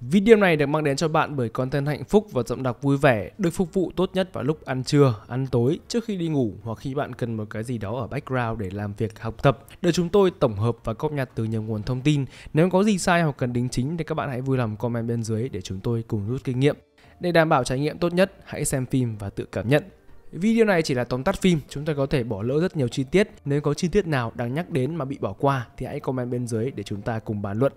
Video này được mang đến cho bạn bởi content hạnh phúc và giọng đọc vui vẻ được phục vụ tốt nhất vào lúc ăn trưa, ăn tối, trước khi đi ngủ hoặc khi bạn cần một cái gì đó ở background để làm việc học tập. Được chúng tôi tổng hợp và cóp nhặt từ nhiều nguồn thông tin. Nếu có gì sai hoặc cần đính chính thì các bạn hãy vui lòng comment bên dưới để chúng tôi cùng rút kinh nghiệm. Để đảm bảo trải nghiệm tốt nhất, hãy xem phim và tự cảm nhận. Video này chỉ là tóm tắt phim, chúng ta có thể bỏ lỡ rất nhiều chi tiết. Nếu có chi tiết nào đáng nhắc đến mà bị bỏ qua thì hãy comment bên dưới để chúng ta cùng bàn luận.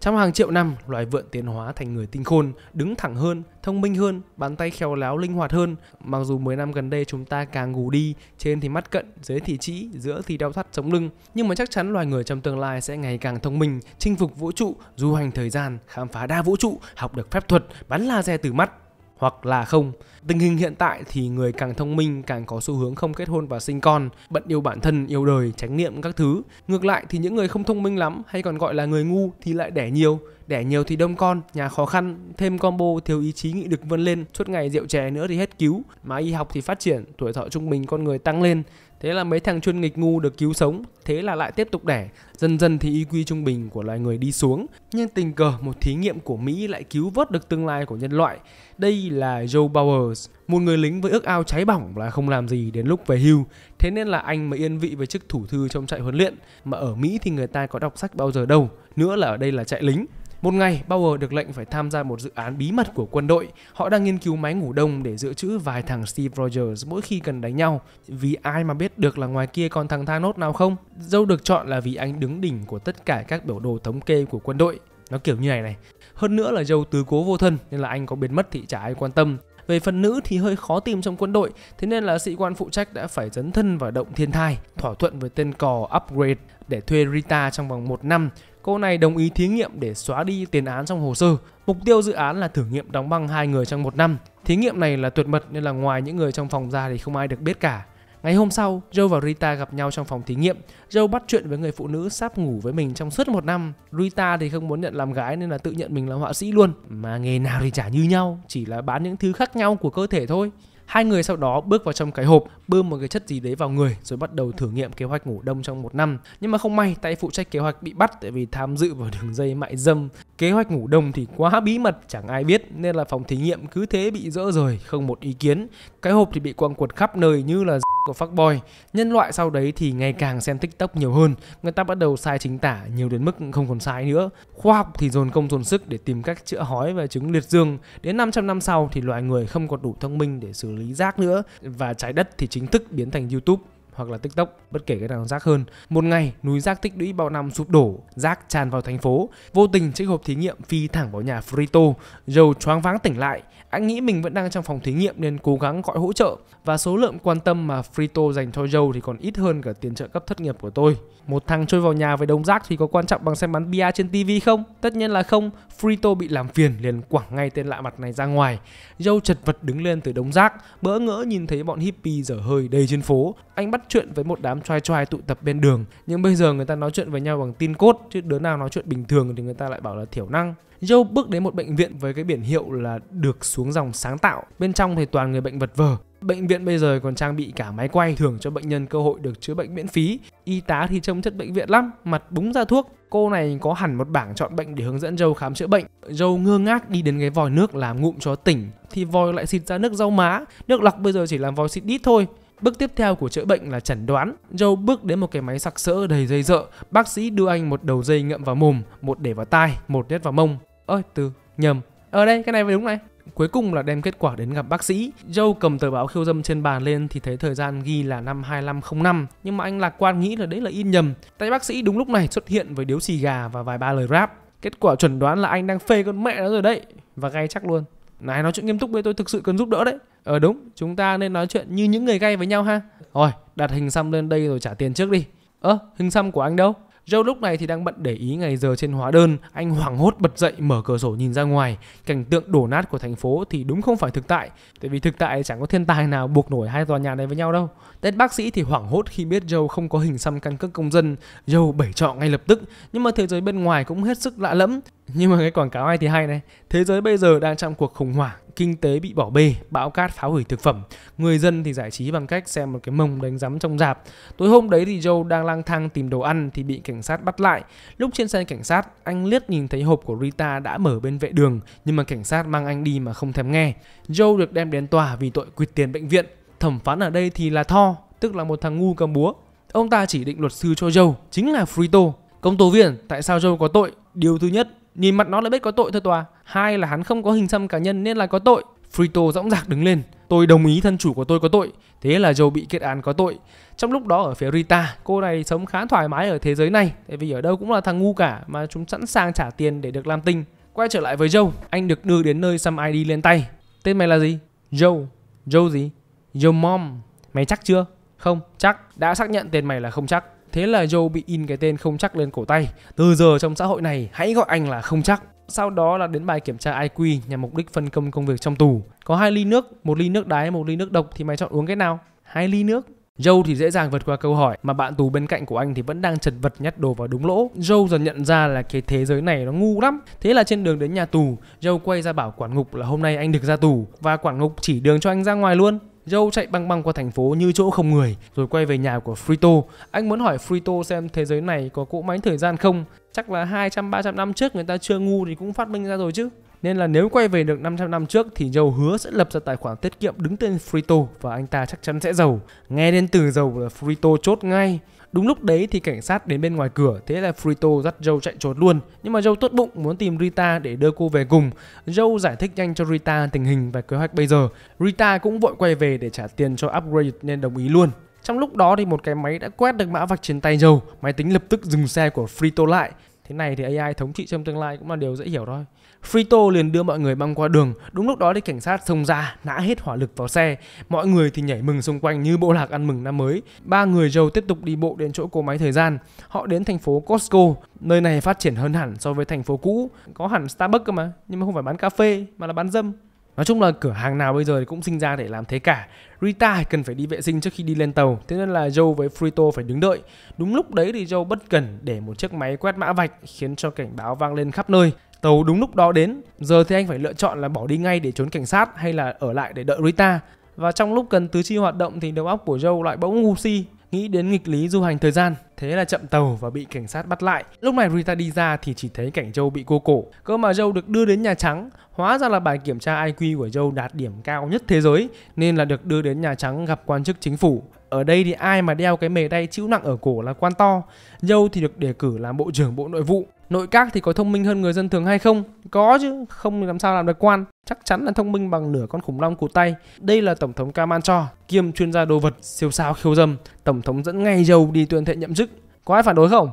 Trong hàng triệu năm, loài vượn tiến hóa thành người tinh khôn, đứng thẳng hơn, thông minh hơn, bàn tay khéo léo linh hoạt hơn. Mặc dù 10 năm gần đây chúng ta càng ngủ đi, trên thì mắt cận, dưới thì trĩ, giữa thì đau thắt sống lưng, nhưng mà chắc chắn loài người trong tương lai sẽ ngày càng thông minh, chinh phục vũ trụ, du hành thời gian, khám phá đa vũ trụ, học được phép thuật, bắn laser từ mắt, hoặc là không. Tình hình hiện tại thì người càng thông minh càng có xu hướng không kết hôn và sinh con, bận yêu bản thân, yêu đời, tránh niệm các thứ. Ngược lại thì những người không thông minh lắm hay còn gọi là người ngu thì lại đẻ nhiều, đẻ nhiều thì đông con nhà khó khăn thêm combo thiếu ý chí nghị lực vươn lên suốt ngày rượu chè nữa thì hết cứu mà y học thì phát triển tuổi thọ trung bình con người tăng lên thế là mấy thằng chuyên nghịch ngu được cứu sống thế là lại tiếp tục đẻ dần dần thì y IQ trung bình của loài người đi xuống nhưng tình cờ một thí nghiệm của Mỹ lại cứu vớt được tương lai của nhân loại đây là Joe Bowers một người lính với ước ao cháy bỏng là không làm gì đến lúc về hưu thế nên là anh mới yên vị với chức thủ thư trong trại huấn luyện mà ở Mỹ thì người ta có đọc sách bao giờ đâu nữa là ở đây là chạy lính một ngày, Bauer được lệnh phải tham gia một dự án bí mật của quân đội. Họ đang nghiên cứu máy ngủ đông để dự trữ vài thằng Steve Rogers mỗi khi cần đánh nhau. Vì ai mà biết được là ngoài kia còn thằng Thanos nào không? Dâu được chọn là vì anh đứng đỉnh của tất cả các biểu đồ thống kê của quân đội. Nó kiểu như này này. Hơn nữa là dâu tứ cố vô thân nên là anh có biến mất thì chả ai quan tâm. Về phần nữ thì hơi khó tìm trong quân đội, thế nên là sĩ quan phụ trách đã phải dấn thân vào động thiên thai, thỏa thuận với tên cò Upgrade để thuê Rita trong vòng một năm Cô này đồng ý thí nghiệm để xóa đi tiền án trong hồ sơ. Mục tiêu dự án là thử nghiệm đóng băng hai người trong một năm. Thí nghiệm này là tuyệt mật nên là ngoài những người trong phòng ra thì không ai được biết cả. Ngày hôm sau, Joe và Rita gặp nhau trong phòng thí nghiệm. Joe bắt chuyện với người phụ nữ sắp ngủ với mình trong suốt một năm. Rita thì không muốn nhận làm gái nên là tự nhận mình là họa sĩ luôn. Mà nghề nào thì chả như nhau, chỉ là bán những thứ khác nhau của cơ thể thôi. Hai người sau đó bước vào trong cái hộp, bơm một cái chất gì đấy vào người rồi bắt đầu thử nghiệm kế hoạch ngủ đông trong một năm. Nhưng mà không may, tay phụ trách kế hoạch bị bắt tại vì tham dự vào đường dây mại dâm. Kế hoạch ngủ đông thì quá bí mật, chẳng ai biết nên là phòng thí nghiệm cứ thế bị dỡ rồi, không một ý kiến. Cái hộp thì bị quăng quật khắp nơi như là của fuckboy. Nhân loại sau đấy thì ngày càng xem TikTok nhiều hơn, người ta bắt đầu sai chính tả nhiều đến mức không còn sai nữa. Khoa học thì dồn công dồn sức để tìm cách chữa hói và chứng liệt dương. Đến 500 năm sau thì loài người không còn đủ thông minh để xử lý rác nữa và trái đất thì chính thức biến thành YouTube hoặc là tiktok bất kể cái nào rác hơn một ngày núi rác tích lũy bao năm sụp đổ rác tràn vào thành phố vô tình chiếc hộp thí nghiệm phi thẳng vào nhà frito dầu choáng váng tỉnh lại anh nghĩ mình vẫn đang trong phòng thí nghiệm nên cố gắng gọi hỗ trợ và số lượng quan tâm mà frito dành cho Joe thì còn ít hơn cả tiền trợ cấp thất nghiệp của tôi một thằng trôi vào nhà với đống rác thì có quan trọng bằng xem bắn bia trên TV không? Tất nhiên là không. Frito bị làm phiền liền quẳng ngay tên lạ mặt này ra ngoài. Joe chật vật đứng lên từ đống rác, bỡ ngỡ nhìn thấy bọn hippie dở hơi đầy trên phố. Anh bắt chuyện với một đám trai trai tụ tập bên đường nhưng bây giờ người ta nói chuyện với nhau bằng tin cốt chứ đứa nào nói chuyện bình thường thì người ta lại bảo là thiểu năng Joe bước đến một bệnh viện với cái biển hiệu là được xuống dòng sáng tạo. Bên trong thì toàn người bệnh vật vờ. Bệnh viện bây giờ còn trang bị cả máy quay thưởng cho bệnh nhân cơ hội được chữa bệnh miễn phí. Y tá thì trông chất bệnh viện lắm, mặt búng ra thuốc. Cô này có hẳn một bảng chọn bệnh để hướng dẫn Joe khám chữa bệnh. Joe ngơ ngác đi đến cái vòi nước làm ngụm cho tỉnh thì vòi lại xịt ra nước rau má. Nước lọc bây giờ chỉ làm vòi xịt đít thôi. Bước tiếp theo của chữa bệnh là chẩn đoán. Joe bước đến một cái máy sặc sỡ đầy dây dợ. Bác sĩ đưa anh một đầu dây ngậm vào mồm, một để vào tai, một nhét vào mông. Ơi, từ, nhầm. Ở ờ, đây, cái này phải đúng này. Cuối cùng là đem kết quả đến gặp bác sĩ. Joe cầm tờ báo khiêu dâm trên bàn lên thì thấy thời gian ghi là năm 2505, nhưng mà anh lạc quan nghĩ là đấy là in nhầm. Tay bác sĩ đúng lúc này xuất hiện với điếu xì gà và vài ba lời rap. Kết quả chuẩn đoán là anh đang phê con mẹ nó rồi đấy. Và gay chắc luôn này nói chuyện nghiêm túc với tôi thực sự cần giúp đỡ đấy ờ đúng chúng ta nên nói chuyện như những người gay với nhau ha rồi đặt hình xăm lên đây rồi trả tiền trước đi ơ ờ, hình xăm của anh đâu Joe lúc này thì đang bận để ý ngày giờ trên hóa đơn, anh hoảng hốt bật dậy mở cửa sổ nhìn ra ngoài, cảnh tượng đổ nát của thành phố thì đúng không phải thực tại, tại vì thực tại chẳng có thiên tài nào buộc nổi hai tòa nhà này với nhau đâu. Tên bác sĩ thì hoảng hốt khi biết Joe không có hình xăm căn cước công dân, Joe bẩy trọ ngay lập tức, nhưng mà thế giới bên ngoài cũng hết sức lạ lẫm, nhưng mà cái quảng cáo này thì hay này Thế giới bây giờ đang trong cuộc khủng hoảng Kinh tế bị bỏ bê, bão cát phá hủy thực phẩm Người dân thì giải trí bằng cách xem một cái mông đánh rắm trong dạp Tối hôm đấy thì Joe đang lang thang tìm đồ ăn thì bị cảnh sát bắt lại Lúc trên xe cảnh sát, anh liếc nhìn thấy hộp của Rita đã mở bên vệ đường Nhưng mà cảnh sát mang anh đi mà không thèm nghe Joe được đem đến tòa vì tội quyệt tiền bệnh viện Thẩm phán ở đây thì là Tho, tức là một thằng ngu cầm búa Ông ta chỉ định luật sư cho Joe, chính là Frito Công tố viên, tại sao Joe có tội? Điều thứ nhất, nhìn mặt nó là biết có tội thôi tòa hai là hắn không có hình xăm cá nhân nên là có tội Frito dõng dạc đứng lên Tôi đồng ý thân chủ của tôi có tội Thế là Joe bị kết án có tội Trong lúc đó ở phía Rita Cô này sống khá thoải mái ở thế giới này Tại vì ở đâu cũng là thằng ngu cả Mà chúng sẵn sàng trả tiền để được làm tinh Quay trở lại với Joe Anh được đưa đến nơi xăm ID lên tay Tên mày là gì? Joe Joe gì? Joe Mom Mày chắc chưa? Không, chắc Đã xác nhận tên mày là không chắc Thế là Joe bị in cái tên không chắc lên cổ tay. Từ giờ trong xã hội này hãy gọi anh là không chắc. Sau đó là đến bài kiểm tra IQ nhằm mục đích phân công công việc trong tù. Có hai ly nước, một ly nước đái, một ly nước độc thì mày chọn uống cái nào? Hai ly nước. Joe thì dễ dàng vượt qua câu hỏi mà bạn tù bên cạnh của anh thì vẫn đang chật vật nhét đồ vào đúng lỗ. Joe dần nhận ra là cái thế giới này nó ngu lắm. Thế là trên đường đến nhà tù, Joe quay ra bảo quản ngục là hôm nay anh được ra tù và quản ngục chỉ đường cho anh ra ngoài luôn. Joe chạy băng băng qua thành phố như chỗ không người rồi quay về nhà của Frito. Anh muốn hỏi Frito xem thế giới này có cỗ máy thời gian không. Chắc là 200-300 năm trước người ta chưa ngu thì cũng phát minh ra rồi chứ. Nên là nếu quay về được 500 năm trước thì Joe hứa sẽ lập ra tài khoản tiết kiệm đứng tên Frito và anh ta chắc chắn sẽ giàu. Nghe đến từ giàu là Frito chốt ngay. Đúng lúc đấy thì cảnh sát đến bên ngoài cửa, thế là Frito dắt Joe chạy trốn luôn. Nhưng mà Joe tốt bụng muốn tìm Rita để đưa cô về cùng. Joe giải thích nhanh cho Rita tình hình và kế hoạch bây giờ. Rita cũng vội quay về để trả tiền cho upgrade nên đồng ý luôn. Trong lúc đó thì một cái máy đã quét được mã vạch trên tay Joe, máy tính lập tức dừng xe của Frito lại. Thế này thì AI thống trị trong tương lai cũng là điều dễ hiểu thôi. Frito liền đưa mọi người băng qua đường, đúng lúc đó thì cảnh sát xông ra, nã hết hỏa lực vào xe. Mọi người thì nhảy mừng xung quanh như bộ lạc ăn mừng năm mới. Ba người Joe tiếp tục đi bộ đến chỗ cỗ máy thời gian. Họ đến thành phố Costco, nơi này phát triển hơn hẳn so với thành phố cũ. Có hẳn Starbucks cơ mà, nhưng mà không phải bán cà phê mà là bán dâm. Nói chung là cửa hàng nào bây giờ cũng sinh ra để làm thế cả. Rita cần phải đi vệ sinh trước khi đi lên tàu, thế nên là Joe với Frito phải đứng đợi. Đúng lúc đấy thì Joe bất cần để một chiếc máy quét mã vạch khiến cho cảnh báo vang lên khắp nơi tàu đúng lúc đó đến giờ thì anh phải lựa chọn là bỏ đi ngay để trốn cảnh sát hay là ở lại để đợi Rita và trong lúc cần tứ chi hoạt động thì đầu óc của Joe lại bỗng ngu si nghĩ đến nghịch lý du hành thời gian thế là chậm tàu và bị cảnh sát bắt lại lúc này Rita đi ra thì chỉ thấy cảnh Joe bị cô cổ cơ mà Joe được đưa đến Nhà Trắng hóa ra là bài kiểm tra IQ của Joe đạt điểm cao nhất thế giới nên là được đưa đến Nhà Trắng gặp quan chức chính phủ ở đây thì ai mà đeo cái mề đay chịu nặng ở cổ là quan to Joe thì được đề cử làm bộ trưởng bộ nội vụ nội các thì có thông minh hơn người dân thường hay không có chứ không làm sao làm được quan chắc chắn là thông minh bằng nửa con khủng long cụt tay đây là tổng thống Kamancho kiêm chuyên gia đồ vật siêu sao khiêu dâm tổng thống dẫn ngay dầu đi tuyên thệ nhậm chức có ai phản đối không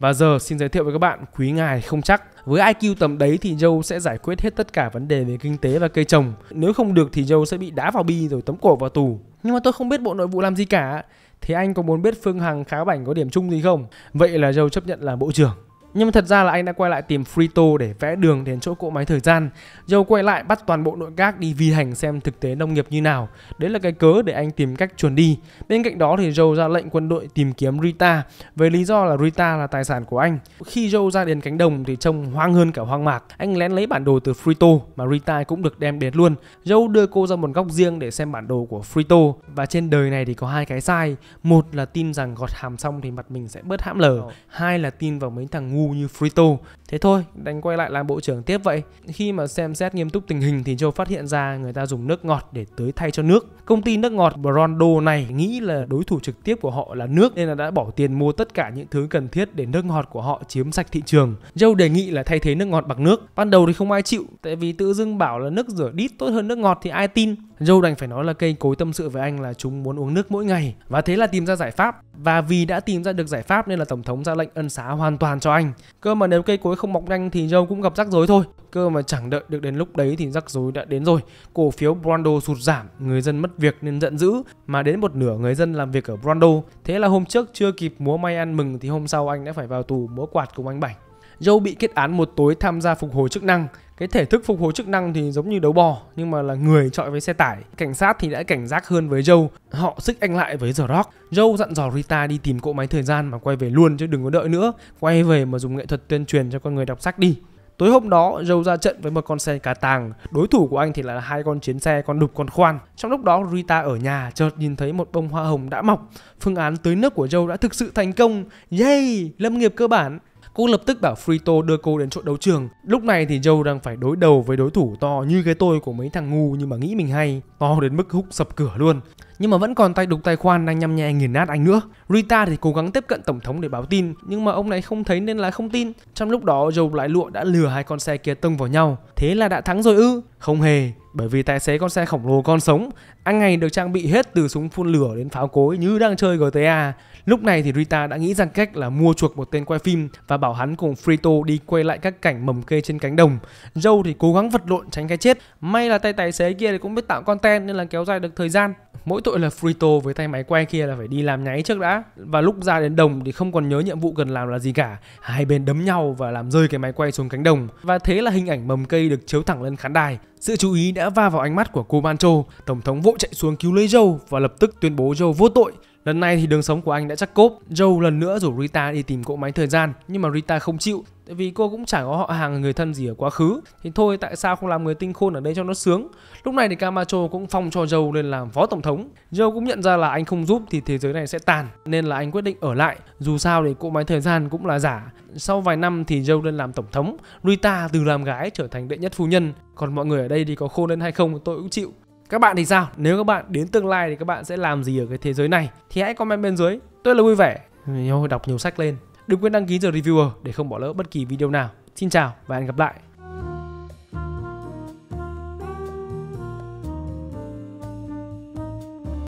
và giờ xin giới thiệu với các bạn quý ngài không chắc Với IQ tầm đấy thì Joe sẽ giải quyết hết tất cả vấn đề về kinh tế và cây trồng Nếu không được thì Joe sẽ bị đá vào bi rồi tấm cổ vào tù Nhưng mà tôi không biết bộ nội vụ làm gì cả thì anh có muốn biết Phương Hằng Khá Bảnh có điểm chung gì không? Vậy là Dâu chấp nhận là bộ trưởng nhưng mà thật ra là anh đã quay lại tìm Frito để vẽ đường đến chỗ cỗ máy thời gian. Joe quay lại bắt toàn bộ nội các đi vi hành xem thực tế nông nghiệp như nào. Đấy là cái cớ để anh tìm cách chuồn đi. Bên cạnh đó thì Joe ra lệnh quân đội tìm kiếm Rita với lý do là Rita là tài sản của anh. Khi Joe ra đến cánh đồng thì trông hoang hơn cả hoang mạc. Anh lén lấy bản đồ từ Frito mà Rita cũng được đem đến luôn. Joe đưa cô ra một góc riêng để xem bản đồ của Frito và trên đời này thì có hai cái sai. Một là tin rằng gọt hàm xong thì mặt mình sẽ bớt hãm lở. Hai là tin vào mấy thằng ngu ngu như Frito. Thế thôi, đánh quay lại làm bộ trưởng tiếp vậy. Khi mà xem xét nghiêm túc tình hình thì Joe phát hiện ra người ta dùng nước ngọt để tưới thay cho nước. Công ty nước ngọt Brondo này nghĩ là đối thủ trực tiếp của họ là nước nên là đã bỏ tiền mua tất cả những thứ cần thiết để nước ngọt của họ chiếm sạch thị trường. Joe đề nghị là thay thế nước ngọt bằng nước. Ban đầu thì không ai chịu tại vì tự dưng bảo là nước rửa đít tốt hơn nước ngọt thì ai tin. Joe đành phải nói là cây cối tâm sự với anh là chúng muốn uống nước mỗi ngày và thế là tìm ra giải pháp và vì đã tìm ra được giải pháp nên là tổng thống ra lệnh ân xá hoàn toàn cho anh. Cơ mà nếu cây cối không mọc nhanh thì Joe cũng gặp rắc rối thôi. Cơ mà chẳng đợi được đến lúc đấy thì rắc rối đã đến rồi. Cổ phiếu Brando sụt giảm, người dân mất việc nên giận dữ mà đến một nửa người dân làm việc ở Brando. Thế là hôm trước chưa kịp múa may ăn mừng thì hôm sau anh đã phải vào tù múa quạt cùng anh Bảnh. Joe bị kết án một tối tham gia phục hồi chức năng cái thể thức phục hồi chức năng thì giống như đấu bò nhưng mà là người chọi với xe tải cảnh sát thì đã cảnh giác hơn với joe họ xích anh lại với the rock joe dặn dò rita đi tìm cỗ máy thời gian mà quay về luôn chứ đừng có đợi nữa quay về mà dùng nghệ thuật tuyên truyền cho con người đọc sách đi Tối hôm đó, Joe ra trận với một con xe cá tàng. Đối thủ của anh thì là hai con chiến xe, con đục, con khoan. Trong lúc đó, Rita ở nhà chợt nhìn thấy một bông hoa hồng đã mọc. Phương án tưới nước của Joe đã thực sự thành công. Yay! Lâm nghiệp cơ bản. Cô lập tức bảo Frito đưa cô đến chỗ đấu trường. Lúc này thì Joe đang phải đối đầu với đối thủ to như cái tôi của mấy thằng ngu nhưng mà nghĩ mình hay, to đến mức húc sập cửa luôn. Nhưng mà vẫn còn tay đục tay khoan đang nhăm nhe nghiền nát anh nữa. Rita thì cố gắng tiếp cận tổng thống để báo tin, nhưng mà ông này không thấy nên là không tin. Trong lúc đó Joe lại lụa đã lừa hai con xe kia tông vào nhau. Thế là đã thắng rồi ư? Không hề, bởi vì tài xế con xe khổng lồ con sống, anh ngày được trang bị hết từ súng phun lửa đến pháo cối như đang chơi GTA. Lúc này thì Rita đã nghĩ ra cách là mua chuộc một tên quay phim và bảo hắn cùng Frito đi quay lại các cảnh mầm cây trên cánh đồng. Joe thì cố gắng vật lộn tránh cái chết. May là tay tài xế kia thì cũng biết tạo content nên là kéo dài được thời gian mỗi tội là Frito với tay máy quay kia là phải đi làm nháy trước đã và lúc ra đến đồng thì không còn nhớ nhiệm vụ cần làm là gì cả hai bên đấm nhau và làm rơi cái máy quay xuống cánh đồng và thế là hình ảnh mầm cây được chiếu thẳng lên khán đài sự chú ý đã va vào ánh mắt của cô Mancho tổng thống vội chạy xuống cứu lấy Joe và lập tức tuyên bố Joe vô tội Lần này thì đường sống của anh đã chắc cốp. Joe lần nữa rủ Rita đi tìm cỗ máy thời gian, nhưng mà Rita không chịu, tại vì cô cũng chẳng có họ hàng người thân gì ở quá khứ. Thì thôi tại sao không làm người tinh khôn ở đây cho nó sướng. Lúc này thì Camacho cũng phong cho Joe lên làm phó tổng thống. Joe cũng nhận ra là anh không giúp thì thế giới này sẽ tàn, nên là anh quyết định ở lại. Dù sao thì cỗ máy thời gian cũng là giả. Sau vài năm thì Joe lên làm tổng thống, Rita từ làm gái trở thành đệ nhất phu nhân. Còn mọi người ở đây thì có khôn lên hay không tôi cũng chịu. Các bạn thì sao? Nếu các bạn đến tương lai thì các bạn sẽ làm gì ở cái thế giới này? Thì hãy comment bên dưới. Tôi là vui vẻ. nhau Đọc nhiều sách lên. Đừng quên đăng ký The Reviewer để không bỏ lỡ bất kỳ video nào. Xin chào và hẹn gặp lại.